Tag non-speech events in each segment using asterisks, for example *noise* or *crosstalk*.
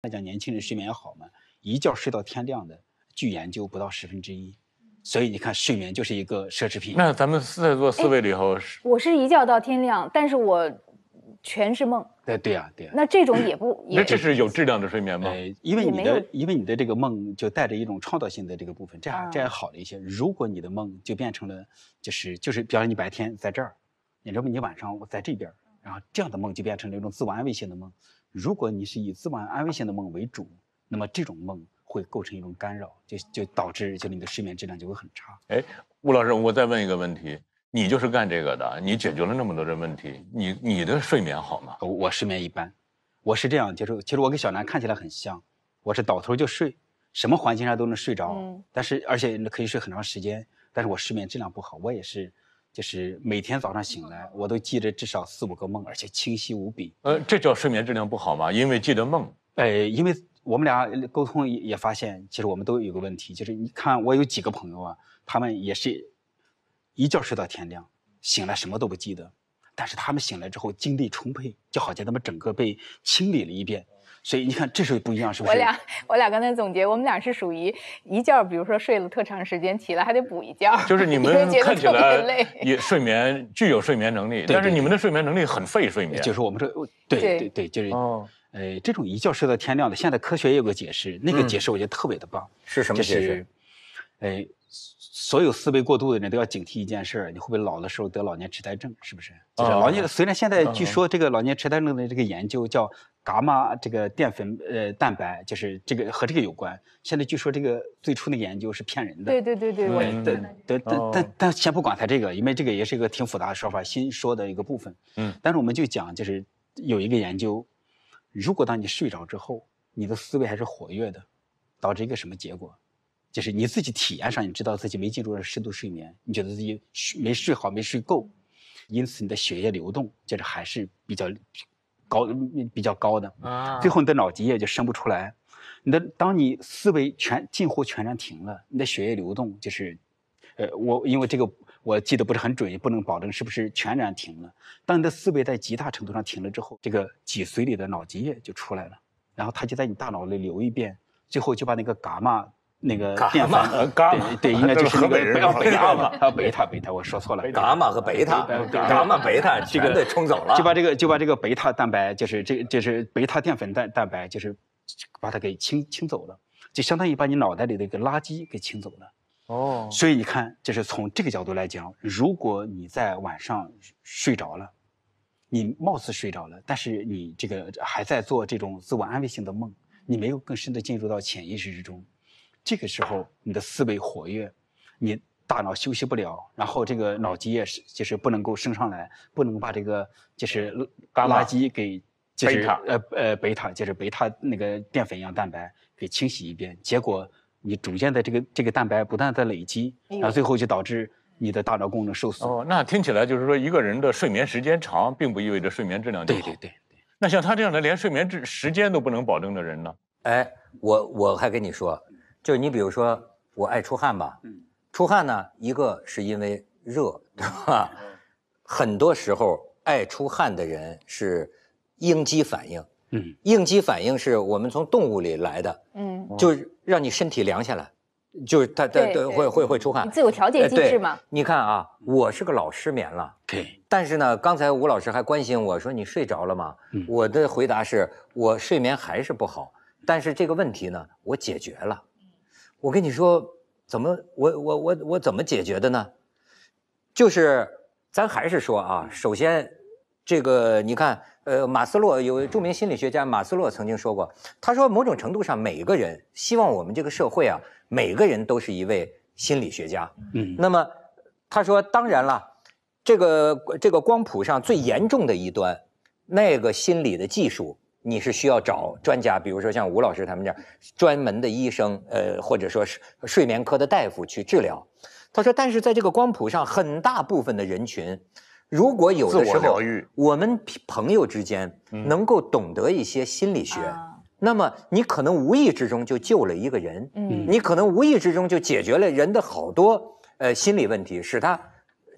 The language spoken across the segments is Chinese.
那讲年轻人睡眠也好嘛，一觉睡到天亮的，据研究不到十分之一。所以你看，睡眠就是一个奢侈品。那咱们在座四位里头，我是一觉到天亮，但是我全是梦。对对呀，对。那这种也不，*clears throat* 那这是有质量的睡眠吗？因为你的，因为你的这个梦就带着一种创造性的这个部分，这样这样好了一些。如果你的梦就变成了，就是就是，比方说你白天在这儿，你这么你晚上我在这边，然后这样的梦就变成了一种自我安慰性的梦。如果你是以自我安慰性的梦为主，那么这种梦会构成一种干扰，就就导致就你的睡眠质量就会很差。哎，吴老师，我再问一个问题，你就是干这个的，你解决了那么多的问题，你你的睡眠好吗？我睡眠一般，我是这样就是其实我跟小南看起来很像，我是倒头就睡，什么环境下都能睡着，但是而且可以睡很长时间，但是我睡眠质量不好，我也是。就是每天早上醒来，我都记得至少四五个梦，而且清晰无比。呃，这叫睡眠质量不好吗？因为记得梦。哎，因为我们俩沟通也发现，其实我们都有个问题，就是你看我有几个朋友啊，他们也是，一觉睡到天亮，醒来什么都不记得，但是他们醒来之后精力充沛，就好像他们整个被清理了一遍。所以你看，这时候不一样，是不是？我俩我俩刚才总结，我们俩是属于一觉，比如说睡了特长时间，起来还得补一觉。就是你们看起来也睡眠具有睡眠能力，但是你们的睡眠能力很费睡眠。就是我们这对对对，就是哦，呃，这种一觉睡到天亮的，现在科学也有个解释，那个解释我觉得特别的棒。是什么解释？哎。所有思维过度的人都要警惕一件事儿，你会不会老的时候得老年痴呆症？是不是？就是老年，虽然现在据说这个老年痴呆症的这个研究叫伽马这个淀粉呃蛋白，就是这个和这个有关。现在据说这个最初的研究是骗人的。对对对对，对对对，但但但先不管它这个，因为这个也是一个挺复杂的说法，新说的一个部分。嗯。但是我们就讲，就是有一个研究，如果当你睡着之后，你的思维还是活跃的，导致一个什么结果？就是你自己体验上，你知道自己没进入深度睡眠，你觉得自己没睡好、没睡够，因此你的血液流动就是还是比较高、比较高的。啊，最后你的脑脊液就生不出来。你的当你思维全近乎全然停了，你的血液流动就是，呃，我因为这个我记得不是很准，也不能保证是不是全然停了。当你的思维在极大程度上停了之后，这个脊髓里的脑脊液就出来了，然后它就在你大脑里流一遍，最后就把那个伽马。那个伽马，伽对，应该就是那个人。贝塔，吧，贝塔，贝塔，我说错了。伽马和贝塔，伽马贝塔这个冲走了，就把这个就把这个贝塔蛋白，就是这这是贝塔淀粉蛋蛋白，就是把它给清清走了，就相当于把你脑袋里的一个垃圾给清走了。哦，所以你看，就是从这个角度来讲，如果你在晚上睡着了，你貌似睡着了，但是你这个还在做这种自我安慰性的梦，你没有更深的进入到潜意识之中。这个时候你的思维活跃，你大脑休息不了，然后这个脑脊液是就是不能够升上来，不能把这个就是垃圾给就是呃呃贝塔就是贝塔那个淀粉样蛋白给清洗一遍，结果你逐渐的这个这个蛋白不断在累积，然后最后就导致你的大脑功能受损。哦，那听起来就是说一个人的睡眠时间长，并不意味着睡眠质量就好。对对对对。那像他这样的连睡眠质时间都不能保证的人呢？哎，我我还跟你说。就是你，比如说我爱出汗吧，嗯，出汗呢，一个是因为热，对吧？很多时候爱出汗的人是应激反应，嗯，应激反应是我们从动物里来的，嗯，就是让你身体凉下来，就是他，他对会会会出汗，你自我调节机制嘛。你看啊，我是个老失眠了，对。但是呢，刚才吴老师还关心我说你睡着了吗？我的回答是我睡眠还是不好，但是这个问题呢，我解决了。我跟你说，怎么我我我我怎么解决的呢？就是咱还是说啊，首先这个你看，呃，马斯洛有著名心理学家马斯洛曾经说过，他说某种程度上每个人希望我们这个社会啊，每个人都是一位心理学家。嗯，那么他说，当然了，这个这个光谱上最严重的一端，那个心理的技术。你是需要找专家，比如说像吴老师他们这样专门的医生，呃，或者说是睡眠科的大夫去治疗。他说，但是在这个光谱上，很大部分的人群，如果有的时候，我我们朋友之间能够懂得一些心理学，那么你可能无意之中就救了一个人，嗯，你可能无意之中就解决了人的好多呃心理问题，使他。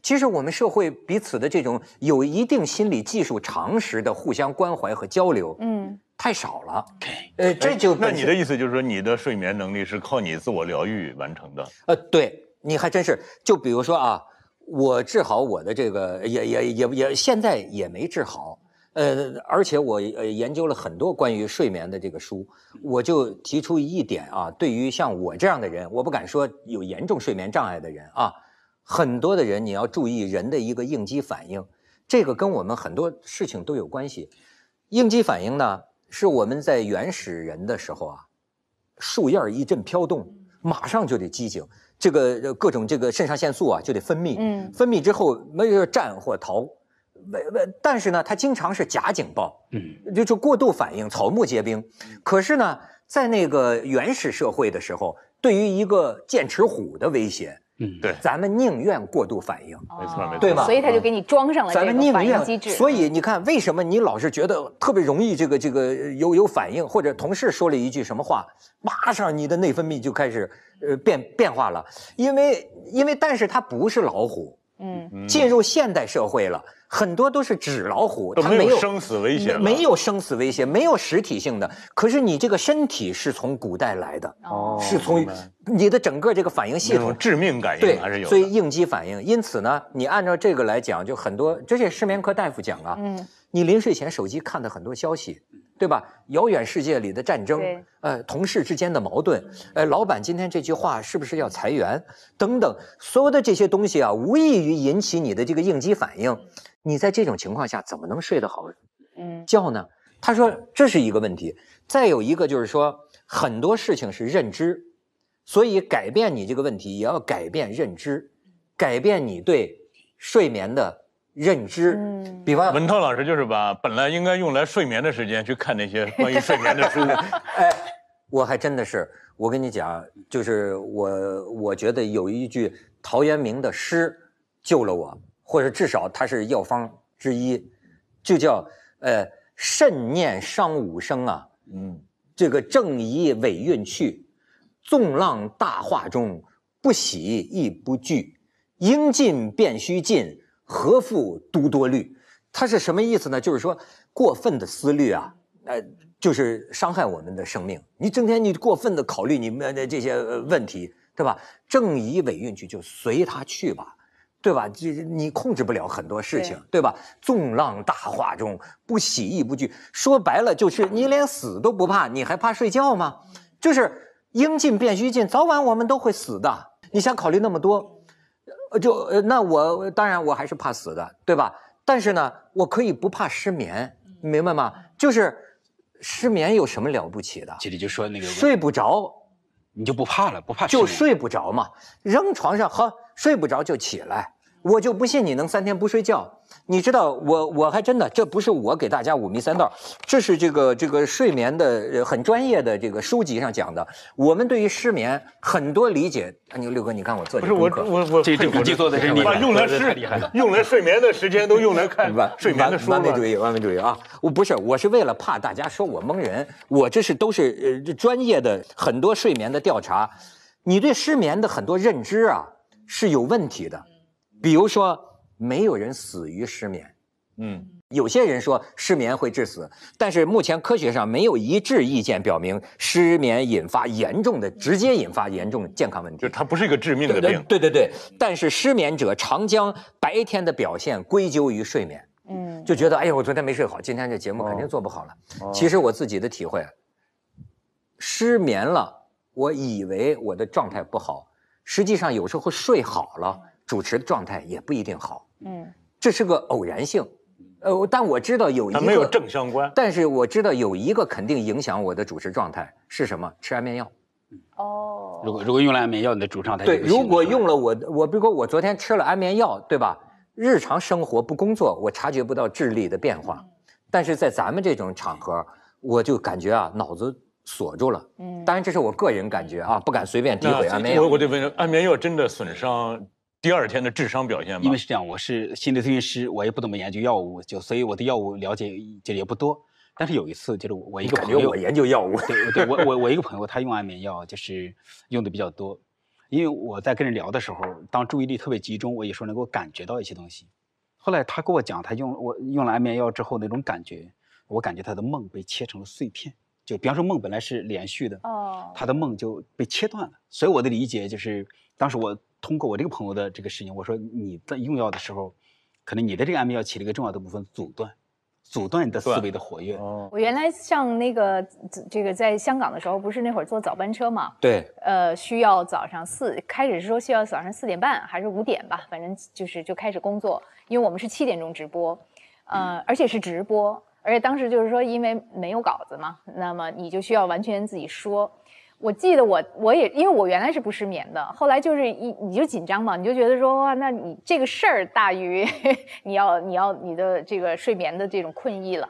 其实我们社会彼此的这种有一定心理技术常识的互相关怀和交流，嗯，太少了。呃，这就那你的意思就是说，你的睡眠能力是靠你自我疗愈完成的？呃，对，你还真是。就比如说啊，我治好我的这个，也也也也现在也没治好。呃，而且我呃研究了很多关于睡眠的这个书，我就提出一点啊，对于像我这样的人，我不敢说有严重睡眠障碍的人啊。很多的人，你要注意人的一个应激反应，这个跟我们很多事情都有关系。应激反应呢，是我们在原始人的时候啊，树叶一阵飘动，马上就得激警，这个各种这个肾上腺素啊就得分泌，嗯，分泌之后没有战或逃，为为，但是呢，它经常是假警报，嗯，就是过度反应，草木皆兵。可是呢，在那个原始社会的时候，对于一个剑齿虎的威胁。嗯，对，咱们宁愿过度反应，没错，没错，对吧？所以他就给你装上了这个反应机制。所以你看，为什么你老是觉得特别容易这个这个有有反应，或者同事说了一句什么话，马上你的内分泌就开始呃变变化了，因为因为，但是它不是老虎。嗯，进入现代社会了，很多都是纸老虎，它没有生死危险，没有生死威胁，没有实体性的。可是你这个身体是从古代来的，是从你的整个这个反应系统，致命反应对还是有，所以应激反应。因此呢，你按照这个来讲，就很多这些失眠科大夫讲啊，嗯，你临睡前手机看的很多消息。对吧？遥远世界里的战争，呃，同事之间的矛盾，呃，老板今天这句话是不是要裁员？等等，所有的这些东西啊，无异于引起你的这个应激反应。你在这种情况下怎么能睡得好？觉呢？他说这是一个问题。再有一个就是说，很多事情是认知，所以改变你这个问题也要改变认知，改变你对睡眠的。认知，比方文涛老师就是把本来应该用来睡眠的时间去看那些关于睡眠的书。*laughs* 哎，我还真的是，我跟你讲，就是我我觉得有一句陶渊明的诗救了我，或者至少它是药方之一，就叫呃慎念伤五声啊。嗯，这个正以委运去，纵浪大化中，不喜亦不惧，应尽便须尽。何复都多虑？他是什么意思呢？就是说过分的思虑啊，呃，就是伤害我们的生命。你整天你过分的考虑你们的这些问题，对吧？正以委运去，就随他去吧，对吧？这你控制不了很多事情，对吧？纵浪大化中，不喜亦不惧。说白了就是你连死都不怕，你还怕睡觉吗？就是应尽便须尽，早晚我们都会死的。你想考虑那么多？呃，就呃，那我当然我还是怕死的，对吧？但是呢，我可以不怕失眠，明白吗？就是失眠有什么了不起的？姐弟就说那个睡不着，你就不怕了，不怕就睡不着嘛，扔床上呵，睡不着就起来。我就不信你能三天不睡觉，你知道我我还真的这不是我给大家五迷三道，这是这个这个睡眠的很专业的这个书籍上讲的。我们对于失眠很多理解，啊，你六哥，你看我做不是我我我这笔记做的是厉害，用来是用来睡眠的时间都用来看睡眠的书。完美主义，完美主义啊！我不是我是为了怕大家说我蒙人，我这是都是呃专业的很多睡眠的调查，你对失眠的很多认知啊是有问题的。比如说，没有人死于失眠。嗯，有些人说失眠会致死，但是目前科学上没有一致意见表明失眠引发严重的、直接引发严重健康问题。就是它不是一个致命的病。对对对。但是失眠者常将白天的表现归咎于睡眠。嗯。就觉得哎呀，我昨天没睡好，今天这节目肯定做不好了。其实我自己的体会，失眠了，我以为我的状态不好，实际上有时候睡好了。主持的状态也不一定好，嗯，这是个偶然性，呃，但我知道有一个正相关，但是我知道有一个肯定影响我的主持状态是什么？吃安眠药，哦，如果如果用了安眠药，你的主状态对，如果用了我我比如说我昨天吃了安眠药，对吧？日常生活不工作，我察觉不到智力的变化，但是在咱们这种场合，我就感觉啊脑子锁住了，嗯，当然这是我个人感觉啊，不敢随便诋毁安眠药。我我得问，安眠药真的损伤？第二天的智商表现吗？因为是这样，我是心理咨询师，我也不怎么研究药物，就所以我的药物了解就也不多。但是有一次，就是我一个朋友，我研究药物，对对，我我我一个朋友，他用安眠药就是用的比较多。因为我在跟人聊的时候，当注意力特别集中，我有时候能够感觉到一些东西。后来他跟我讲，他用我用了安眠药之后那种感觉，我感觉他的梦被切成了碎片。就比方说梦本来是连续的，他的梦就被切断了。所以我的理解就是，当时我。通过我这个朋友的这个事情，我说你在用药的时候，可能你的这个安眠药起了一个重要的部分，阻断，阻断你的思维的活跃。我原来上那个这个在香港的时候，不是那会儿坐早班车嘛？对。呃，需要早上四开始是说需要早上四点半还是五点吧？反正就是就开始工作，因为我们是七点钟直播，呃，而且是直播，而且当时就是说因为没有稿子嘛，那么你就需要完全自己说。我记得我我也因为我原来是不失眠的，后来就是一你就紧张嘛，你就觉得说哇，那你这个事儿大于 *laughs* 你要你要你的这个睡眠的这种困意了。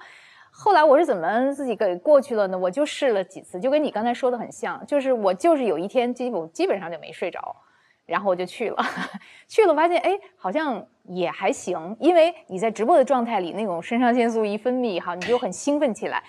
后来我是怎么自己给过去了呢？我就试了几次，就跟你刚才说的很像，就是我就是有一天基本基本上就没睡着，然后我就去了，*laughs* 去了发现哎好像也还行，因为你在直播的状态里那种肾上腺素一分泌哈，你就很兴奋起来。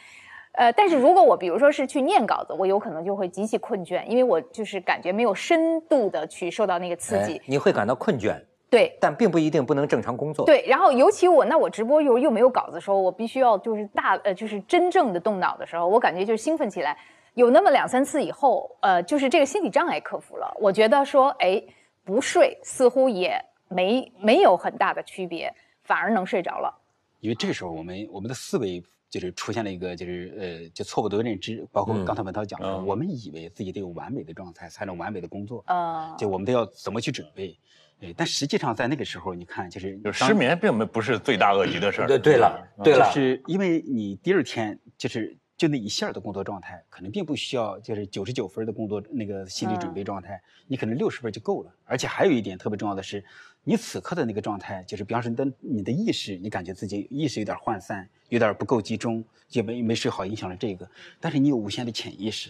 呃，但是如果我比如说是去念稿子，我有可能就会极其困倦，因为我就是感觉没有深度的去受到那个刺激，你会感到困倦。对，但并不一定不能正常工作。对，然后尤其我那我直播又又没有稿子的时候，我必须要就是大呃就是真正的动脑的时候，我感觉就是兴奋起来，有那么两三次以后，呃就是这个心理障碍克服了，我觉得说哎不睡似乎也没没有很大的区别，反而能睡着了。因为这个时候我们我们的思维。就是出现了一个，就是呃，就错误的认知，包括刚才文涛讲的，我们以为自己得有完美的状态才能完美的工作啊，就我们都要怎么去准备，对，但实际上在那个时候，你看，就是就失眠，并没不是罪大恶极的事儿，对了，对了，就是因为你第二天就是。就那一下的工作状态，可能并不需要就是九十九分的工作那个心理准备状态，你可能六十分就够了。而且还有一点特别重要的是，你此刻的那个状态，就是比方说你的你的意识，你感觉自己意识有点涣散，有点不够集中，也没没睡好，影响了这个。但是你有无限的潜意识。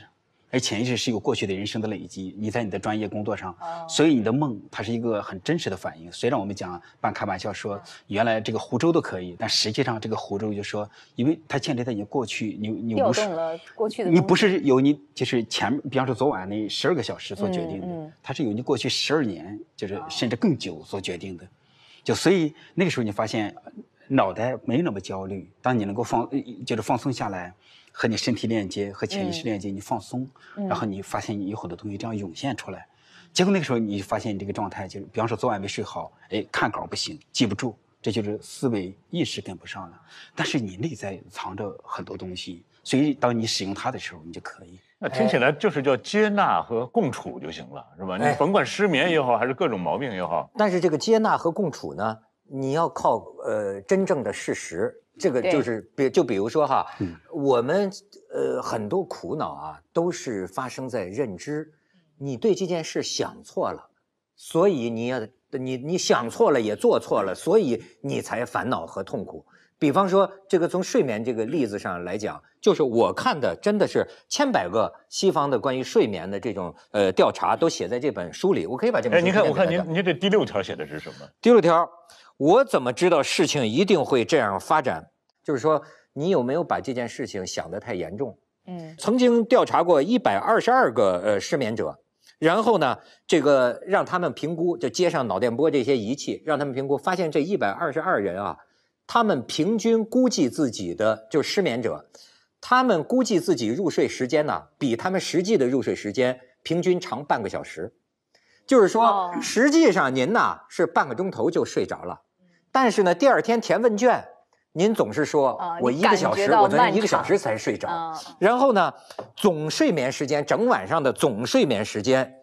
而潜意识是有过去的人生的累积，你在你的专业工作上，所以你的梦它是一个很真实的反应。虽然我们讲半开玩笑说原来这个湖州都可以，但实际上这个湖州就说，因为它建立在你过去，你你无视了过去的，你不是有你就是前，比方说昨晚那十二个小时所决定的，它是由你过去十二年就是甚至更久所决定的，就所以那个时候你发现脑袋没那么焦虑，当你能够放就是放松下来。和你身体链接，和潜意识链接，你放松，然后你发现你有很多东西这样涌现出来。结果那个时候你发现你这个状态，就是比方说昨晚没睡好，哎，看稿不行，记不住，这就是思维意识跟不上了。但是你内在藏着很多东西，所以当你使用它的时候，你就可以。那听起来就是叫接纳和共处就行了，是吧？你甭管失眠也好，还是各种毛病也好。但是这个接纳和共处呢，你要靠呃真正的事实。这个就是，比就比如说哈，我们呃很多苦恼啊，都是发生在认知，你对这件事想错了，所以你你你想错了也做错了，所以你才烦恼和痛苦。比方说这个从睡眠这个例子上来讲，就是我看的真的是千百个西方的关于睡眠的这种呃调查都写在这本书里，我可以把这哎，您看我看您您这第六条写的是什么？第六条。我怎么知道事情一定会这样发展？就是说，你有没有把这件事情想得太严重？嗯，曾经调查过一百二十二个呃失眠者，然后呢，这个让他们评估，就接上脑电波这些仪器，让他们评估，发现这一百二十二人啊，他们平均估计自己的就是失眠者，他们估计自己入睡时间呢，比他们实际的入睡时间平均长半个小时，就是说，实际上您呢是半个钟头就睡着了。但是呢，第二天填问卷，您总是说我一个小时，我能一个小时才睡着。然后呢，总睡眠时间，整晚上的总睡眠时间，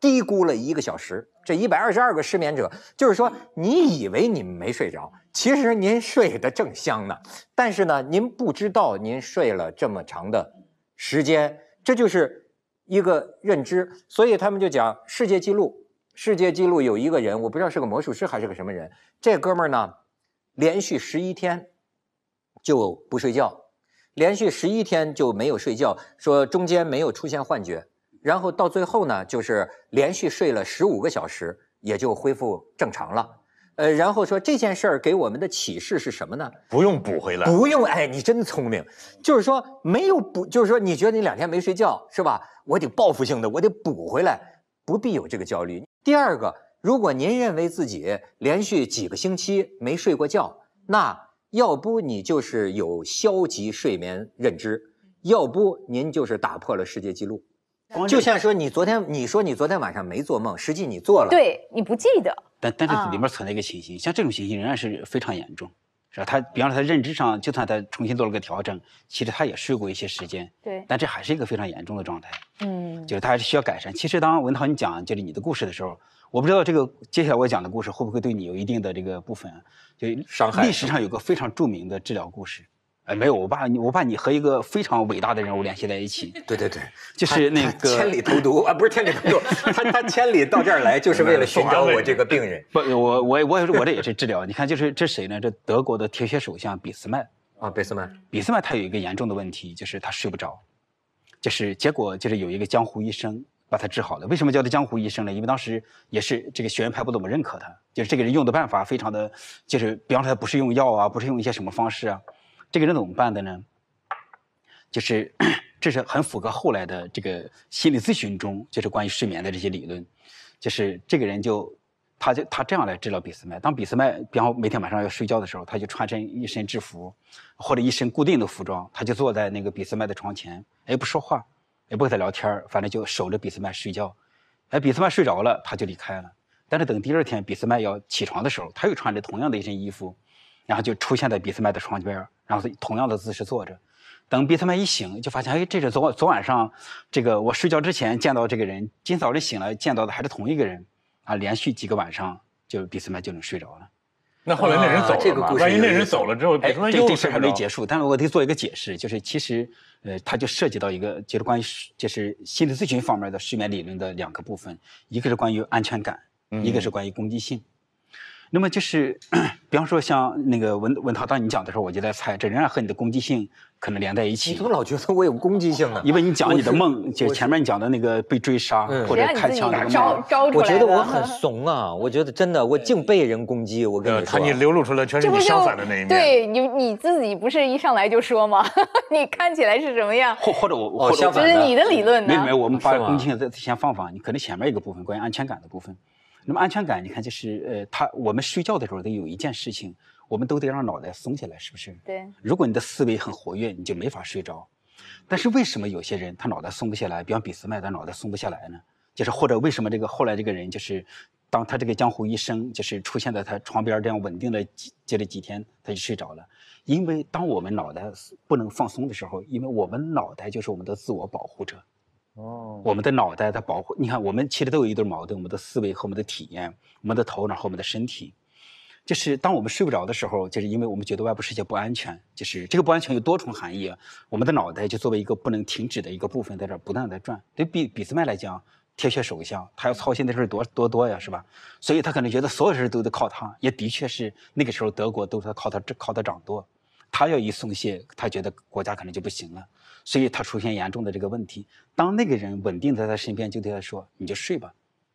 低估了一个小时。这一百二十二个失眠者，就是说，你以为你没睡着，其实您睡得正香呢。但是呢，您不知道您睡了这么长的时间，这就是一个认知。所以他们就讲世界纪录。世界纪录有一个人，我不知道是个魔术师还是个什么人。这哥们儿呢，连续十一天就不睡觉，连续十一天就没有睡觉，说中间没有出现幻觉，然后到最后呢，就是连续睡了十五个小时，也就恢复正常了。呃，然后说这件事儿给我们的启示是什么呢？不用补回来，不用。哎，你真聪明，就是说没有补，就是说你觉得你两天没睡觉是吧？我得报复性的，我得补回来，不必有这个焦虑。第二个，如果您认为自己连续几个星期没睡过觉，那要不你就是有消极睡眠认知，要不您就是打破了世界纪录。就像说你昨天，你说你昨天晚上没做梦，实际你做了，对你不记得。但但是里面存在一个情形，像这种情形仍然是非常严重。是吧？他比方说，他认知上，就算他重新做了个调整，其实他也睡过一些时间。对，但这还是一个非常严重的状态。嗯，就是他还是需要改善。其实，当文涛你讲就是你的故事的时候，我不知道这个接下来我讲的故事会不会对你有一定的这个部分就伤害。历史上有个非常著名的治疗故事。哎，没有，我把你，我把你和一个非常伟大的人物联系在一起。*laughs* 对对对，就是那个千里投毒啊，不是千里投毒，他他千里到这儿来，*laughs* 就是为了寻找我这个病人。*laughs* 不，我我我我这也是治疗。你看，就是这谁呢？这德国的铁血首相俾斯麦啊，俾斯麦，俾斯麦他有一个严重的问题，就是他睡不着，就是结果就是有一个江湖医生把他治好了。为什么叫他江湖医生呢？因为当时也是这个学院派不怎么认可他，就是这个人用的办法非常的就是，比方说他不是用药啊，不是用一些什么方式啊。这个人怎么办的呢？就是，*clears throat* 这是很符合后来的这个心理咨询中，就是关于睡眠的这些理论。就是这个人就，他就他这样来治疗俾斯麦。当俾斯麦比方每天晚上要睡觉的时候，他就穿身一身制服，或者一身固定的服装，他就坐在那个俾斯麦的床前，哎，不说话，也不和他聊天，反正就守着俾斯麦睡觉。哎，俾斯麦睡着了，他就离开了。但是等第二天俾斯麦要起床的时候，他又穿着同样的一身衣服。然后就出现在俾斯麦的床边，然后同样的姿势坐着。等俾斯麦一醒，就发现，哎，这是昨昨晚上这个我睡觉之前见到这个人，今早上醒来见到的还是同一个人。啊，连续几个晚上，就俾斯麦就能睡着了。那后来那人走了事，万一那人走了之后，这事还没结束。但是我得做一个解释，就是其实，呃，它就涉及到一个，就是关于就是心理咨询方面的睡眠理论的两个部分，一个是关于安全感，一个是关于攻击性。那么就是，*clears throat* 比方说像那个文文涛，当你讲的时候，我就在猜，这仍然和你的攻击性可能连在一起。你怎么老觉得我有攻击性呢？因为你讲你的梦，就前面讲的那个被追杀，或者开枪那个梦。招招我觉得我很 *laughs* 怂啊！我觉得真的，我净被人攻击。我跟你。说，你流露出来全是你相反的那一面。对你你自己不是一上来就说吗？*laughs* 你看起来是什么样？或或者我，我相反。这是你的理论。没没，我们把攻击性先放放。你可能前面一个部分，关于安全感的部分。那么安全感，你看，就是呃，他我们睡觉的时候得有一件事情，我们都得让脑袋松下来，是不是？对。如果你的思维很活跃，你就没法睡着。但是为什么有些人他脑袋松不下来？比方比斯麦他脑袋松不下来呢？就是或者为什么这个后来这个人就是，当他这个江湖医生就是出现在他床边这样稳定的接了几天，他就睡着了。因为当我们脑袋不能放松的时候，因为我们脑袋就是我们的自我保护者。哦，我们的脑袋它保护你看，我们其实都有一对矛盾，我们的思维和我们的体验，我们的头脑和我们的身体，就是当我们睡不着的时候，就是因为我们觉得外部世界不安全，就是这个不安全有多重含义。我们的脑袋就作为一个不能停止的一个部分，在这儿不断的转。对比比斯麦来讲，铁血首相，他要操心的事多多多呀，是吧？所以他可能觉得所有事都得靠他，也的确是那个时候德国都是靠他靠他掌舵，他要一松懈，他觉得国家可能就不行了。所以他出现严重的这个问题。当那个人稳定在他身边，就对他说：“你就睡吧，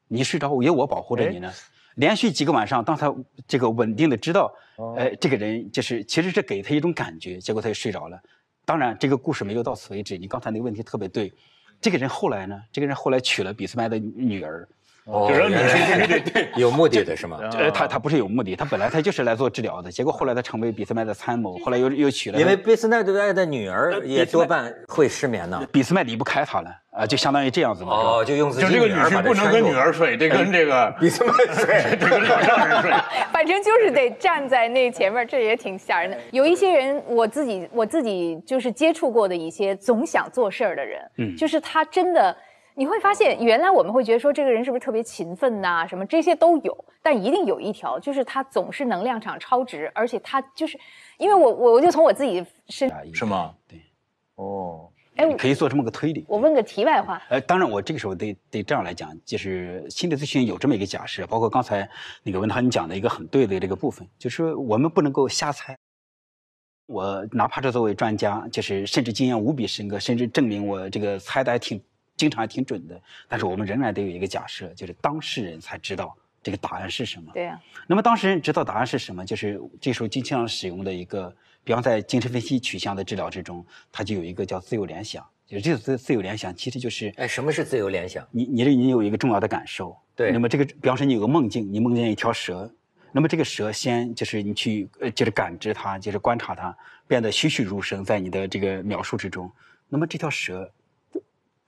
你睡着，有我保护着你呢。”连续几个晚上，当他这个稳定的知道，哎，这个人就是，其实是给他一种感觉。结果他就睡着了。当然，这个故事没有到此为止。你刚才那个问题特别对，这个人后来呢？这个人后来娶了俾斯麦的女儿。哦，对对对对，有目的的是吗？呃，他他不是有目的，他本来他就是来做治疗的，结果后来他成为俾斯麦的参谋，后来又又娶了，因为俾斯麦的的女儿也多半会失眠呢。俾斯麦离不开他了啊，就相当于这样子嘛。哦，就用就这个女儿不能跟女儿睡，得跟这个俾斯麦睡。*laughs* *laughs* 反正就是得站在那前面，这也挺吓人的。有一些人，我自己我自己就是接触过的一些总想做事儿的人，嗯，就是他真的。你会发现，原来我们会觉得说这个人是不是特别勤奋呐？什么这些都有，但一定有一条，就是他总是能量场超值，而且他就是，因为我我我就从我自己身是吗？对，哦，哎，可以做这么个推理。我问个题外话，呃，当然我这个时候得得这样来讲，就是心理咨询有这么一个假设，包括刚才那个文涛你讲的一个很对的这个部分，就是我们不能够瞎猜。我哪怕是作为专家，就是甚至经验无比深刻，甚至证明我这个猜的还挺。经常还挺准的，但是我们仍然得有一个假设，就是当事人才知道这个答案是什么。对呀。那么当事人知道答案是什么，就是这时候经常使用的一个，比方在精神分析取向的治疗之中，它就有一个叫自由联想。就是这个自自由联想，其实就是，哎，什么是自由联想？你你你有一个重要的感受。对。那么这个，比方说你有个梦境，你梦见一条蛇，那么这个蛇先就是你去呃，就是感知它，就是观察它，变得栩栩如生在你的这个描述之中。那么这条蛇。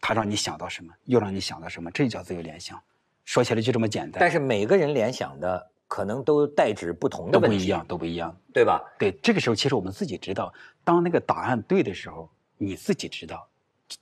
他让你想到什么，又让你想到什么，这叫自由联想。说起来就这么简单，但是每个人联想的可能都代指不同的都不一样，都不一样，对吧？对，这个时候其实我们自己知道，当那个答案对的时候，你自己知道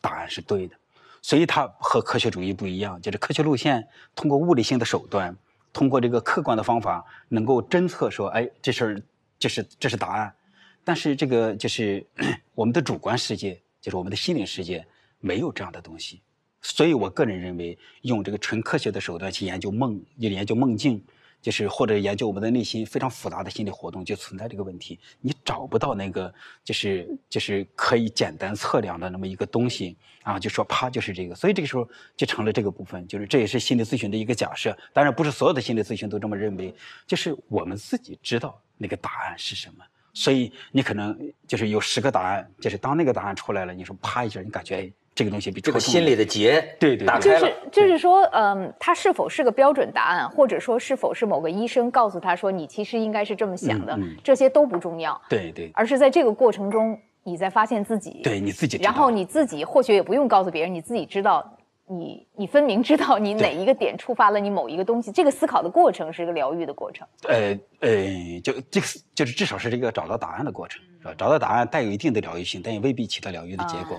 答案是对的。所以它和科学主义不一样，就是科学路线通过物理性的手段，通过这个客观的方法能够侦测说，哎，这事儿，这是这是答案。但是这个就是 *clears throat* 我们的主观世界，就是我们的心灵世界。没有这样的东西，所以我个人认为，用这个纯科学的手段去研究梦，研究梦境，就是或者研究我们的内心非常复杂的心理活动，就存在这个问题，你找不到那个就是就是可以简单测量的那么一个东西啊，就说啪就是这个，所以这个时候就成了这个部分，就是这也是心理咨询的一个假设，当然不是所有的心理咨询都这么认为，就是我们自己知道那个答案是什么，所以你可能就是有十个答案，就是当那个答案出来了，你说啪一下，你感觉。这个东西比这个心里的结对对打开了，就是就是说，嗯，他是否是个标准答案，或者说是否是某个医生告诉他说你其实应该是这么想的，这些都不重要，对对，而是在这个过程中你在发现自己对你自己，然后你自己或许也不用告诉别人，你自己知道，你你分明知道你哪一个点触发了你某一个东西，这个思考的过程是一个疗愈的过程。呃呃，就这个就是至少是这个找到答案的过程，是吧？找到答案带有一定的疗愈性，但也未必起到疗愈的结果。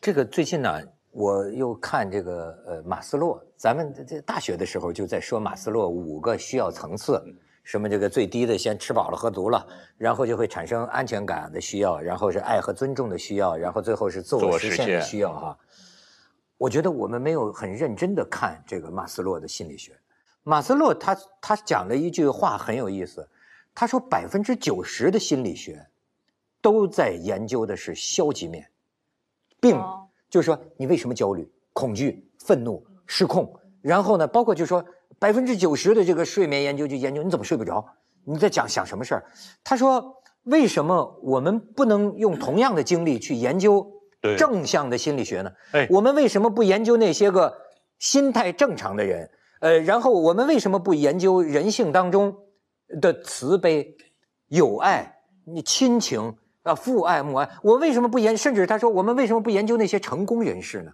这个最近呢，我又看这个呃马斯洛，咱们这大学的时候就在说马斯洛五个需要层次，什么这个最低的先吃饱了喝足了，然后就会产生安全感的需要，然后是爱和尊重的需要，然后最后是自我实现的需要哈。我觉得我们没有很认真的看这个马斯洛的心理学。马斯洛他他讲了一句话很有意思，他说百分之九十的心理学，都在研究的是消极面。病，就是说你为什么焦虑、恐惧、愤怒、失控？然后呢，包括就说百分之九十的这个睡眠研究就研究你怎么睡不着，你在讲想什么事儿？他说为什么我们不能用同样的精力去研究正向的心理学呢？哎，我们为什么不研究那些个心态正常的人？呃，然后我们为什么不研究人性当中的慈悲、友爱、你亲情？啊，父爱母爱，我为什么不研？甚至他说，我们为什么不研究那些成功人士呢？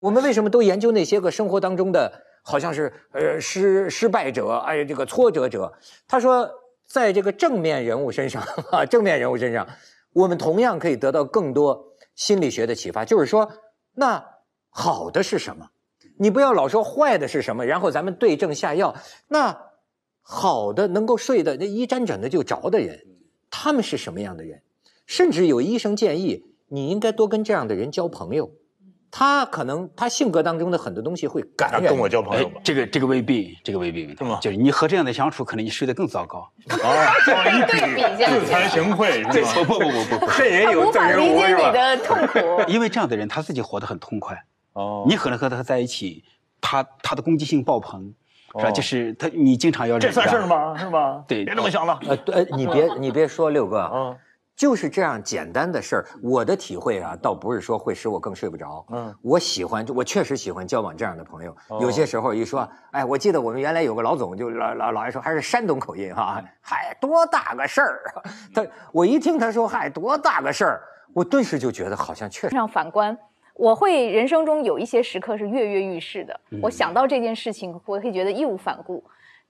我们为什么都研究那些个生活当中的好像是呃失失败者，哎呀，这个挫折者？他说，在这个正面人物身上啊，*laughs* 正面人物身上，我们同样可以得到更多心理学的启发。就是说，那好的是什么？你不要老说坏的是什么，然后咱们对症下药。那好的能够睡得那一沾枕头就着的人，他们是什么样的人？甚至有医生建议，你应该多跟这样的人交朋友，他可能他性格当中的很多东西会感染。跟我交朋友吗？这个这个未必，这个未必，是吗？就是你和这样的相处，可能你睡得更糟糕。啊，对比一下，自惭形秽，是吗？不不不不不，这也有。无法理解你的痛苦。因为这样的人他自己活得很痛快。哦。你可能和他在一起，他他的攻击性爆棚，是吧？就是他，你经常要这算事儿吗？是吗？对，别这么想了。呃，你别你别说六哥。嗯。就是这样简单的事儿，我的体会啊，倒不是说会使我更睡不着。嗯，我喜欢，我确实喜欢交往这样的朋友。有些时候一说，哎，我记得我们原来有个老总，就老老老爱说，还是山东口音哈。嗨，多大个事儿啊！*laughs* 他，我一听他说嗨，多大个事儿，我顿时就觉得好像确实。样反观，我会人生中有一些时刻是跃跃欲试的。我想到这件事情，我会觉得义无反顾。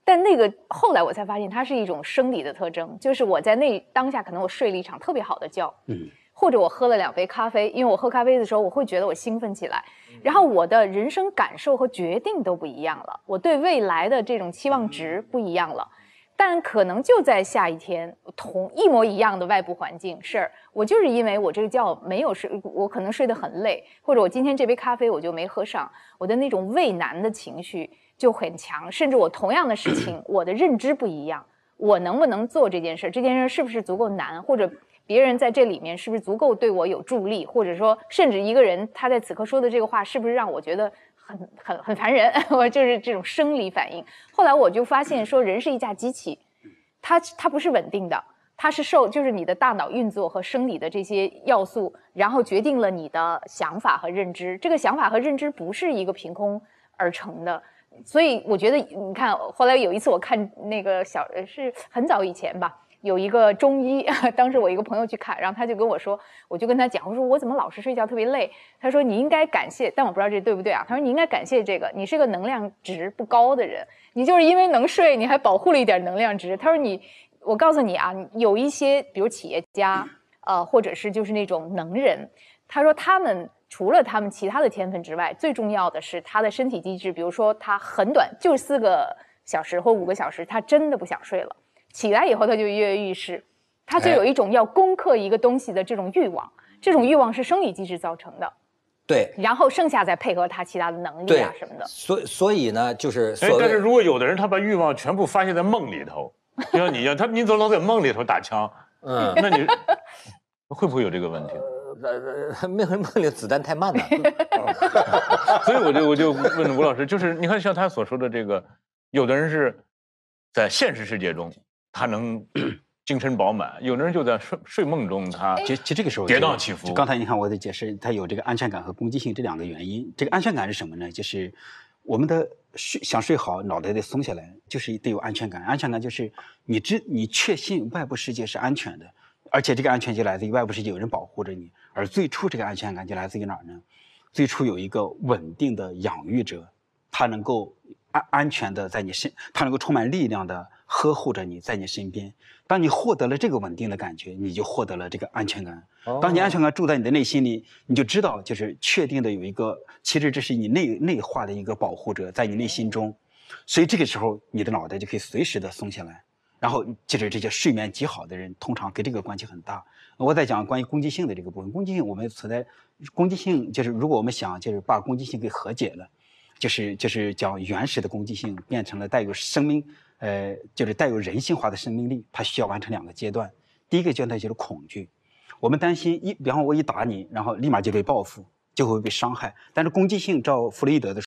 但那个后来我才发现，它是一种生理的特征，就是我在那当下，可能我睡了一场特别好的觉，嗯，或者我喝了两杯咖啡，因为我喝咖啡的时候，我会觉得我兴奋起来，然后我的人生感受和决定都不一样了，我对未来的这种期望值不一样了。但可能就在下一天，同一模一样的外部环境事儿，我就是因为我这个觉没有睡，我可能睡得很累，或者我今天这杯咖啡我就没喝上，我的那种畏难的情绪。就很强，甚至我同样的事情，我的认知不一样，我能不能做这件事儿？这件事儿是不是足够难？或者别人在这里面是不是足够对我有助力？或者说，甚至一个人他在此刻说的这个话，是不是让我觉得很很很烦人？*laughs* 我就是这种生理反应。后来我就发现，说人是一架机器，它它不是稳定的，它是受就是你的大脑运作和生理的这些要素，然后决定了你的想法和认知。这个想法和认知不是一个凭空而成的。所以我觉得，你看，后来有一次我看那个小，是很早以前吧，有一个中医，*laughs* 当时我一个朋友去看，然后他就跟我说，我就跟他讲，我说我怎么老是睡觉特别累，他说你应该感谢，但我不知道这对不对啊，他说你应该感谢这个，你是个能量值不高的人，你就是因为能睡，你还保护了一点能量值，他说你，我告诉你啊，有一些比如企业家，呃，或者是就是那种能人，他说他们。除了他们其他的天分之外，最重要的是他的身体机制。比如说，他很短，就四个小时或五个小时，他真的不想睡了。起来以后，他就跃跃欲试，他就有一种要攻克一个东西的这种欲望。这种欲望是生理机制造成的。对，然后剩下再配合他其他的能力啊什么的。所以，所以呢，就是。哎，但是如果有的人他把欲望全部发泄在梦里头，像你一样，他你总老在梦里头打枪，嗯，那你 *laughs* 会不会有这个问题？呃，有梦里子弹太慢了 *laughs* *laughs* 所以我就我就问吴老师，就是你看像他所说的这个，有的人是在现实世界中他能 *clears throat* 精神饱满，有的人就在睡睡梦中他，就就这个时候跌宕起伏。刚才你看我的解释，他有这个安全感和攻击性这两个原因。这个安全感是什么呢？就是我们的睡想睡好，脑袋得松下来，就是得有安全感。安全感就是你知你确信外部世界是安全的。而且这个安全就来自于外部世界有人保护着你，而最初这个安全感就来自于哪儿呢？最初有一个稳定的养育者，他能够安安全的在你身，他能够充满力量的呵护着你在你身边。当你获得了这个稳定的感觉，你就获得了这个安全感。当你安全感住在你的内心里，你就知道就是确定的有一个，其实这是你内内化的一个保护者在你内心中，所以这个时候你的脑袋就可以随时的松下来。然后就是这些睡眠极好的人，通常跟这个关系很大。我再讲关于攻击性的这个部分。攻击性我们存在，攻击性就是如果我们想就是把攻击性给和解了，就是就是讲原始的攻击性变成了带有生命，呃，就是带有人性化的生命力。它需要完成两个阶段，第一个阶段就是恐惧，我们担心一，比方我一打你，然后立马就被报复，就会被伤害。但是攻击性照弗洛伊德的。